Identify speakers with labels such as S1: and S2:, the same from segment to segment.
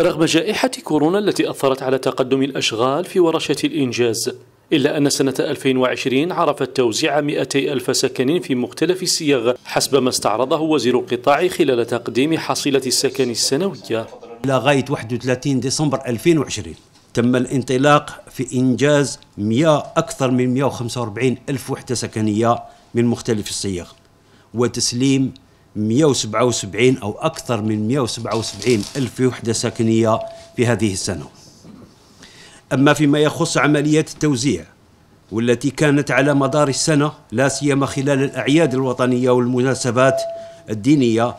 S1: رغم جائحة كورونا التي أثرت على تقدم الأشغال في ورشة الإنجاز إلا أن سنة 2020 عرفت توزيع 200 ألف سكن في مختلف الصيغ حسب ما استعرضه وزير القطاع خلال تقديم حصيلة السكن السنوية
S2: لغاية 31 ديسمبر 2020 تم الانطلاق في إنجاز 100 أكثر من 145 ألف وحدة سكنية من مختلف الصيغ وتسليم 177 أو أكثر من 177 ألف وحدة سكنية في هذه السنة أما فيما يخص عمليات التوزيع والتي كانت على مدار السنة لا سيما خلال الأعياد الوطنية والمناسبات الدينية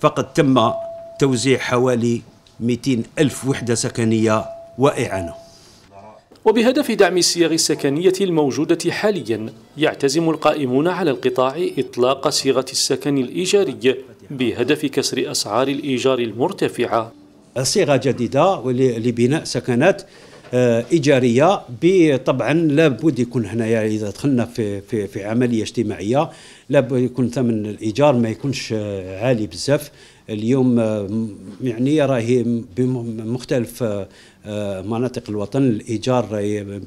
S2: فقد تم توزيع حوالي 200 ألف وحدة سكنية
S1: وإعانة وبهدف دعم السياغ السكنية الموجودة حاليا يعتزم القائمون على القطاع إطلاق صيغة السكن الإيجاري بهدف كسر أسعار الإيجار المرتفعة
S2: صيغة جديدة لبناء سكنات آه، ايجاريه طبعا لابد يكون هنايا اذا دخلنا في في في عمليه اجتماعيه لابد يكون ثمن الايجار ما يكونش عالي بزاف اليوم آه، يعني راهي بمختلف آه، مناطق الوطن الايجار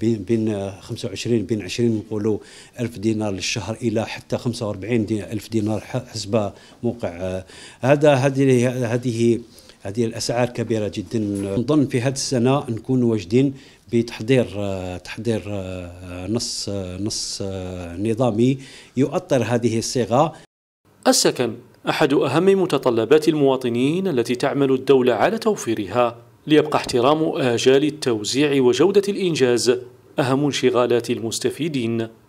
S2: بين 25 بين 20 نقولوا 1000 دينار للشهر الى حتى 45 ألف دينار حسب موقع هذا هذه هذه هذه الاسعار كبيره جدا نظن في هذه السنه نكون واجدين بتحضير تحضير نص نص نظامي يؤطر هذه الصيغه
S1: السكن احد اهم متطلبات المواطنين التي تعمل الدوله على توفيرها ليبقى احترام اجال التوزيع وجوده الانجاز اهم انشغالات المستفيدين